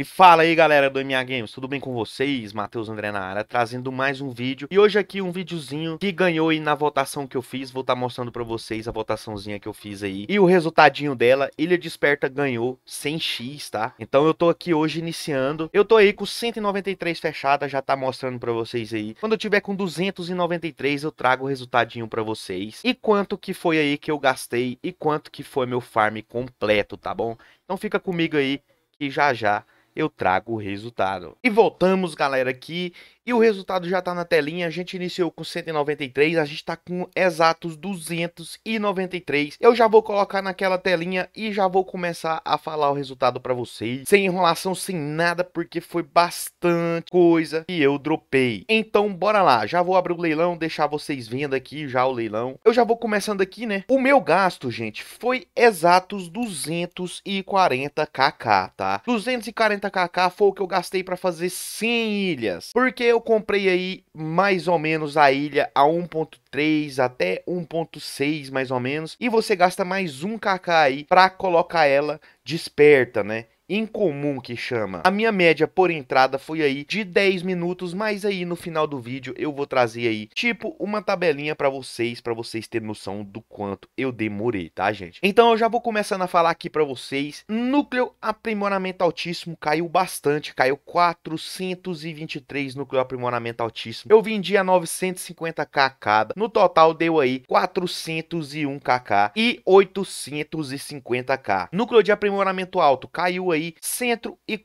E fala aí galera do MA Games, tudo bem com vocês? Matheus André na área, trazendo mais um vídeo. E hoje aqui um videozinho que ganhou aí na votação que eu fiz, vou estar tá mostrando pra vocês a votaçãozinha que eu fiz aí. E o resultadinho dela, Ilha Desperta ganhou 100x, tá? Então eu tô aqui hoje iniciando, eu tô aí com 193 fechadas, já tá mostrando pra vocês aí. Quando eu tiver com 293 eu trago o resultadinho pra vocês. E quanto que foi aí que eu gastei e quanto que foi meu farm completo, tá bom? Então fica comigo aí que já já eu trago o resultado. E voltamos, galera, aqui e o resultado já está na telinha. A gente iniciou com 193, a gente está com exatos 293. Eu já vou colocar naquela telinha e já vou começar a falar o resultado para vocês, sem enrolação, sem nada, porque foi bastante coisa que eu dropei. Então, bora lá. Já vou abrir o leilão, deixar vocês vendo aqui já o leilão. Eu já vou começando aqui, né? O meu gasto, gente, foi exatos 240kk, tá? 240kk foi o que eu gastei para fazer 100 ilhas. Porque eu eu comprei aí mais ou menos a ilha a 1.3 até 1.6 mais ou menos. E você gasta mais um KK aí para colocar ela desperta, né? incomum que chama. A minha média por entrada foi aí de 10 minutos, mas aí no final do vídeo eu vou trazer aí tipo uma tabelinha para vocês, para vocês terem noção do quanto eu demorei, tá, gente? Então eu já vou começando a falar aqui para vocês. Núcleo aprimoramento altíssimo caiu bastante, caiu 423 núcleo aprimoramento altíssimo. Eu vendi a 950k cada. No total deu aí 401kk e 850k. Núcleo de aprimoramento alto caiu aí aí, Centro e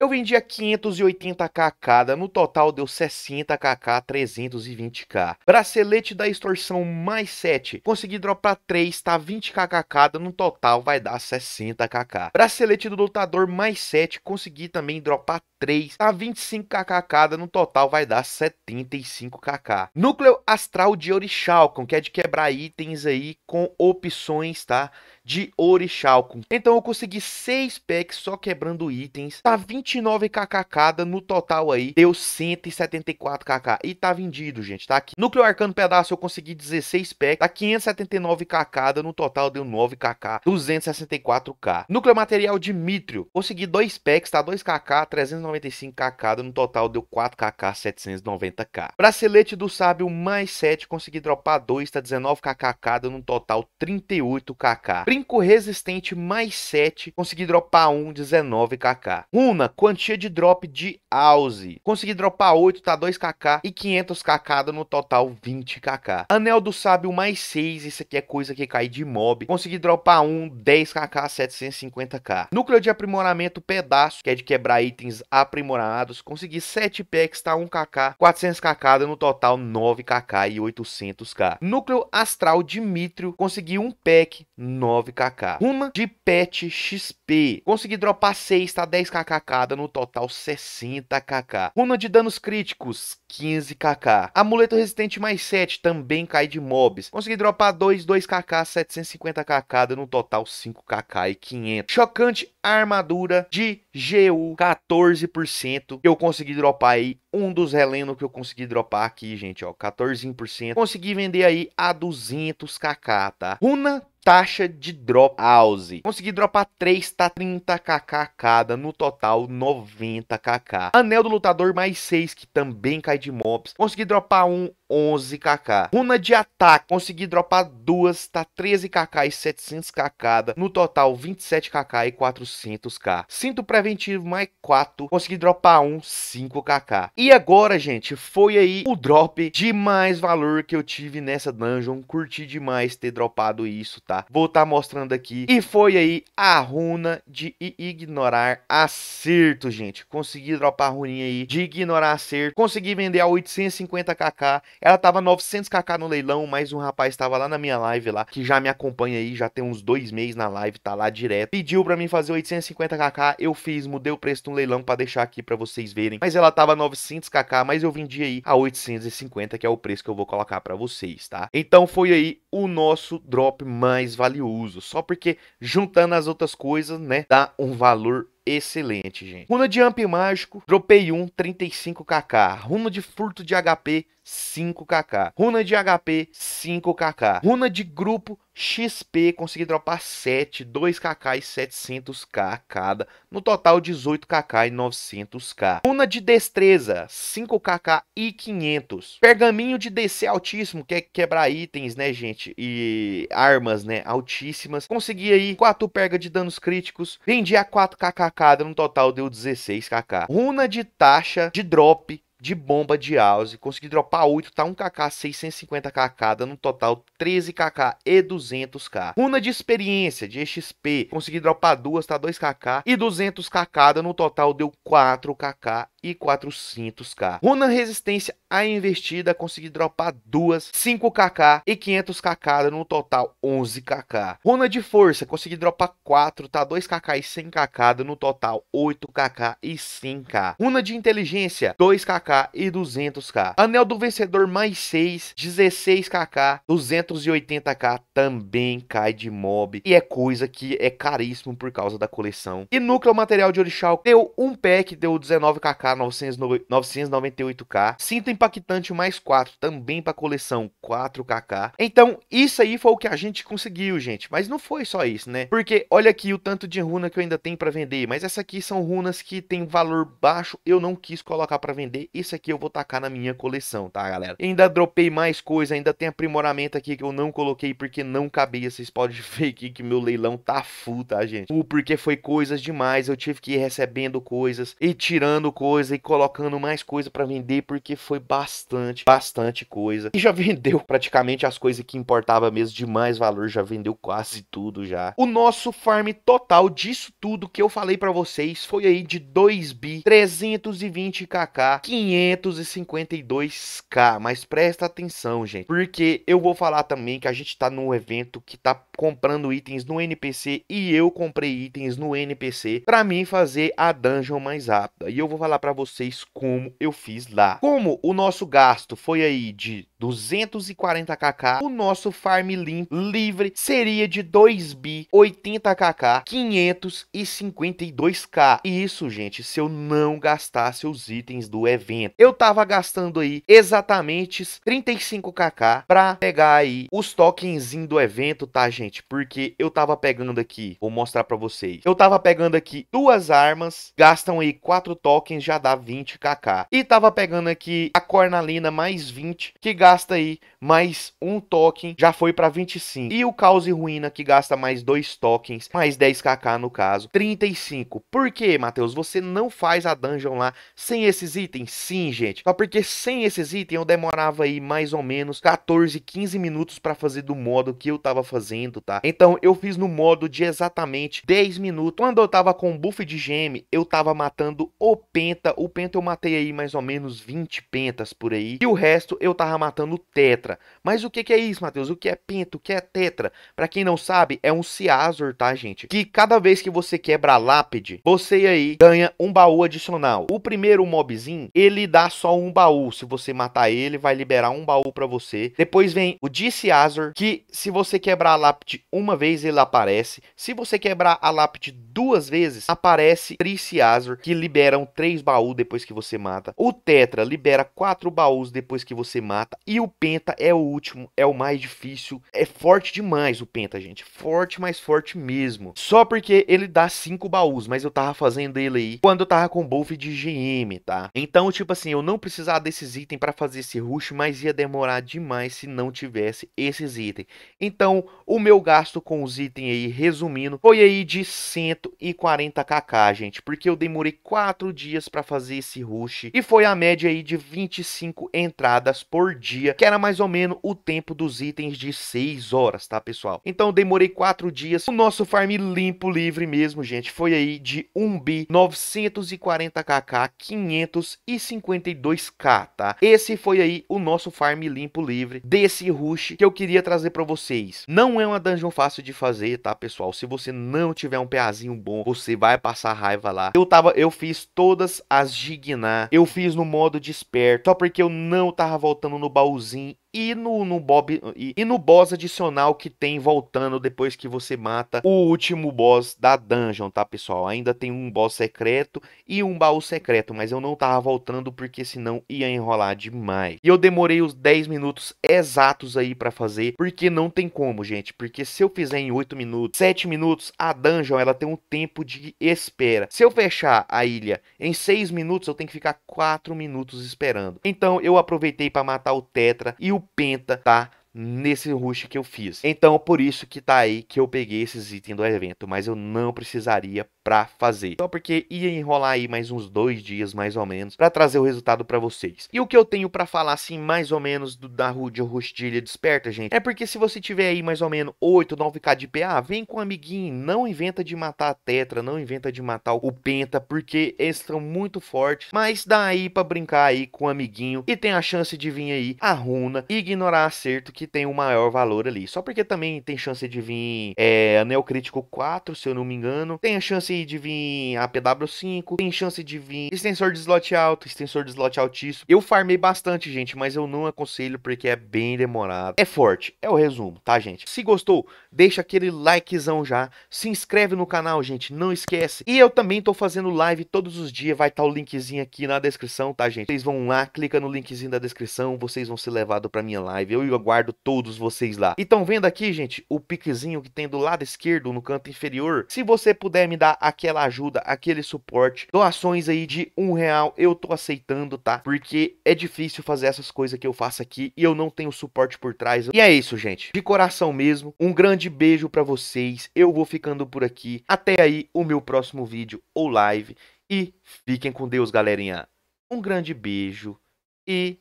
Eu vendia 580k cada, no total deu 60kk, 320k. Bracelete da extorsão mais 7, consegui dropar 3, tá 20kk cada, no total vai dar 60kk. Bracelete do lutador mais 7, consegui também dropar 3, tá 25kk cada, no total vai dar 75kk. Núcleo astral de Orixalcon, que é de quebrar itens aí com opções, tá? de Orixalco. Então eu consegui 6 packs só quebrando itens. Tá 29kk cada, no total aí deu 174kk. E tá vendido, gente, tá aqui. Núcleo Arcano Pedaço eu consegui 16 packs, tá 579kk cada, no total deu 9kk, 264k. Núcleo Material Dimitrio, consegui 2 packs, tá 2kk, 395k cada, no total deu 4kk, 790k. Bracelete do Sábio mais 7, consegui dropar 2, tá 19kk cada, no total 38kk. Brinco resistente mais 7, consegui dropar 1, 19kk. Runa, quantia de drop de Auze. Consegui dropar 8, tá 2kk e 500kk no total 20kk. Anel do Sábio mais 6, isso aqui é coisa que cai de mob. Consegui dropar 1, 10kk, 750k. Núcleo de aprimoramento pedaço, que é de quebrar itens aprimorados. Consegui 7 packs, tá 1kk, 400kk no total 9kk e 800k. Núcleo astral Dimitrio, consegui 1 pack, 9 9kk. Uma de pet XP. Consegui dropar 6, tá 10kk cada, no total 60kk. Runa de danos críticos, 15kk. Amuleto resistente mais 7, também cai de mobs. Consegui dropar 2, 2kk, 750kk cada, no total 5kk e 500. Chocante armadura de GU, 14%. Eu consegui dropar aí um dos releno que eu consegui dropar aqui, gente, ó, 14%. Consegui vender aí a 200kk, tá? Runa taxa de drop house. Consegui dropar 3, tá 30kk cada, no total 90kk. Anel do lutador mais 6, que também cai de mobs. Consegui dropar um 11kk. Runa de ataque, consegui dropar duas, tá 13kk e 700kk, no total 27kk e 400k. Cinto preventivo mais 4, consegui dropar um, 5kk. E agora, gente, foi aí o drop de mais valor que eu tive nessa dungeon, curti demais ter dropado isso, tá? Vou estar tá mostrando aqui. E foi aí a runa de ignorar acerto, gente. Consegui dropar a runinha aí de ignorar acerto, consegui vender a 850kk ela tava 900kk no leilão, mas um rapaz tava lá na minha live lá, que já me acompanha aí, já tem uns dois meses na live, tá lá direto. Pediu pra mim fazer 850kk, eu fiz, mudei o preço no leilão pra deixar aqui pra vocês verem. Mas ela tava 900kk, mas eu vendi aí a 850, que é o preço que eu vou colocar pra vocês, tá? Então foi aí o nosso drop mais valioso, só porque juntando as outras coisas, né, dá um valor excelente, gente. Runa de Amp Mágico, dropei um, 35kk. Runa de Furto de HP, 5kk. Runa de HP, 5kk. Runa de grupo, XP, consegui dropar 7, 2kk e 700k cada. No total, 18kk e 900k. Runa de destreza, 5kk e 500. Pergaminho de DC altíssimo, que é quebrar itens, né, gente? E armas, né, altíssimas. Consegui aí 4 perga de danos críticos. Vendi a 4kk cada, no total deu 16kk. Runa de taxa de drop, de bomba de house, consegui dropar 8, tá 1kk, 650kk, dando no total 13kk e 200k. Runa de experiência, de XP, consegui dropar duas, tá 2kk e 200kk, dando no total deu 4kk e 400k. Runa resistência à investida, consegui dropar duas, 5kk e 500kk, no total 11kk. Runa de força, consegui dropar 4, tá 2kk e 100kk, no total 8kk e 100k. Runa de inteligência, 2kk e 200k. Anel do vencedor mais 6, 16kk, 280k também cai de mob e é coisa que é caríssimo por causa da coleção. E núcleo material de orixal, deu um pack, deu 19kk 998K. Cinto impactante mais 4, também para coleção 4KK. Então, isso aí foi o que a gente conseguiu, gente. Mas não foi só isso, né? Porque olha aqui o tanto de runa que eu ainda tenho para vender. Mas essa aqui são runas que tem valor baixo. Eu não quis colocar para vender. Isso aqui eu vou tacar na minha coleção, tá, galera? ainda dropei mais coisa. Ainda tem aprimoramento aqui que eu não coloquei porque não cabia. Vocês podem ver aqui que meu leilão tá full, tá, gente? O porque foi coisas demais. Eu tive que ir recebendo coisas e tirando coisas coisa e colocando mais coisa para vender, porque foi bastante, bastante coisa. E já vendeu praticamente as coisas que importava mesmo de mais valor, já vendeu quase tudo já. O nosso farm total disso tudo que eu falei para vocês foi aí de 2 bi 320 kk, 552 k, mas presta atenção, gente, porque eu vou falar também que a gente tá num evento que tá comprando itens no NPC e eu comprei itens no NPC para mim fazer a dungeon mais rápida. E eu vou falar para para vocês como eu fiz lá. Como o nosso gasto foi aí de 240kk, o nosso farm limpo livre seria de 2 bi 80kk 552k. Isso, gente, se eu não gastasse os itens do evento. Eu tava gastando aí exatamente 35kk para pegar aí os tokens do evento, tá, gente? Porque eu tava pegando aqui, vou mostrar para vocês. Eu tava pegando aqui duas armas, gastam aí 4 tokens, já dá 20kk. E tava pegando aqui a cornalina mais 20, que gasta gasta aí mais um token, já foi para 25. E o Caos e Ruína, que gasta mais dois tokens, mais 10kk no caso, 35. Por que, Matheus? Você não faz a dungeon lá sem esses itens? Sim, gente. Só porque sem esses itens eu demorava aí mais ou menos 14, 15 minutos para fazer do modo que eu tava fazendo, tá? Então eu fiz no modo de exatamente 10 minutos. Quando eu tava com um buff de gem, eu tava matando o penta. O penta eu matei aí mais ou menos 20 pentas por aí. E o resto eu tava matando no tetra. Mas o que, que é isso, Matheus? O que é pinto? O que é tetra? Para quem não sabe, é um Ciazor, tá, gente? Que cada vez que você quebra a lápide, você aí ganha um baú adicional. O primeiro mobzinho, ele dá só um baú. Se você matar ele, vai liberar um baú para você. Depois vem o Disciazor, que se você quebrar a lápide uma vez, ele aparece. Se você quebrar a lápide duas vezes, aparece Triciazor, que liberam três baús depois que você mata. O Tetra libera quatro baús depois que você mata. E o Penta é o último, é o mais difícil. É forte demais o Penta, gente. Forte, mais forte mesmo. Só porque ele dá cinco baús, mas eu tava fazendo ele aí quando eu tava com Bolf de GM, tá? Então, tipo assim, eu não precisava desses itens para fazer esse rush, mas ia demorar demais se não tivesse esses itens. Então, o meu gasto com os itens aí, resumindo, foi aí de 140kk, gente. Porque eu demorei 4 dias para fazer esse rush. E foi a média aí de 25 entradas por dia dia, que era mais ou menos o tempo dos itens de 6 horas, tá, pessoal? Então demorei 4 dias. O nosso farm limpo, livre mesmo, gente, foi aí de 1 bi 940kk 552k, tá? Esse foi aí o nosso farm limpo, livre desse rush que eu queria trazer para vocês. Não é uma dungeon fácil de fazer, tá, pessoal? Se você não tiver um peazinho bom, você vai passar raiva lá. Eu tava, eu fiz todas as Gignar, eu fiz no modo desperto, só porque eu não tava voltando no baú baúzinho e no, no Bob e, e, no boss adicional que tem voltando depois que você mata o último boss da dungeon, tá, pessoal? Ainda tem um boss secreto e um baú secreto, mas eu não tava voltando porque senão ia enrolar demais. E eu demorei os 10 minutos exatos aí para fazer, porque não tem como, gente, porque se eu fizer em 8 minutos, 7 minutos, a dungeon ela tem um tempo de espera. Se eu fechar a ilha em 6 minutos, eu tenho que ficar 4 minutos esperando. Então eu aproveitei para matar o Tetra e o penta, tá? nesse rush que eu fiz. Então, por isso que tá aí que eu peguei esses itens do evento, mas eu não precisaria para fazer. Só porque ia enrolar aí mais uns dois dias, mais ou menos, para trazer o resultado para vocês. E o que eu tenho para falar, assim, mais ou menos, do, da Rude Rustilha Desperta, gente, é porque se você tiver aí mais ou menos 8, 9k de PA, ah, vem com o um amiguinho, não inventa de matar a Tetra, não inventa de matar o Penta, porque eles estão muito fortes, mas dá aí pra brincar aí com o um amiguinho e tem a chance de vir aí a runa, ignorar acerto que que tem o maior valor ali. Só porque também tem chance de vir é, Anel Crítico 4, se eu não me engano. Tem a chance de vir apw 5 Tem chance de vir extensor de slot alto, extensor de slot altíssimo. Eu farmei bastante, gente, mas eu não aconselho porque é bem demorado. É forte, é o resumo, tá, gente? Se gostou, deixa aquele likezão já. Se inscreve no canal, gente, não esquece. E eu também tô fazendo live todos os dias. Vai estar tá o linkzinho aqui na descrição, tá, gente? Vocês vão lá, clica no linkzinho da descrição. Vocês vão ser levados pra minha live. Eu aguardo aguardo todos vocês lá. Então vendo aqui, gente, o piquezinho que tem do lado esquerdo, no canto inferior? Se você puder me dar aquela ajuda, aquele suporte, doações aí de um real, eu tô aceitando, tá? Porque é difícil fazer essas coisas que eu faço aqui e eu não tenho suporte por trás. E é isso, gente. De coração mesmo, um grande beijo para vocês. Eu vou ficando por aqui. Até aí o meu próximo vídeo ou live. E fiquem com Deus, galerinha. Um grande beijo e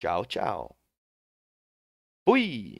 tchau, tchau. Fui!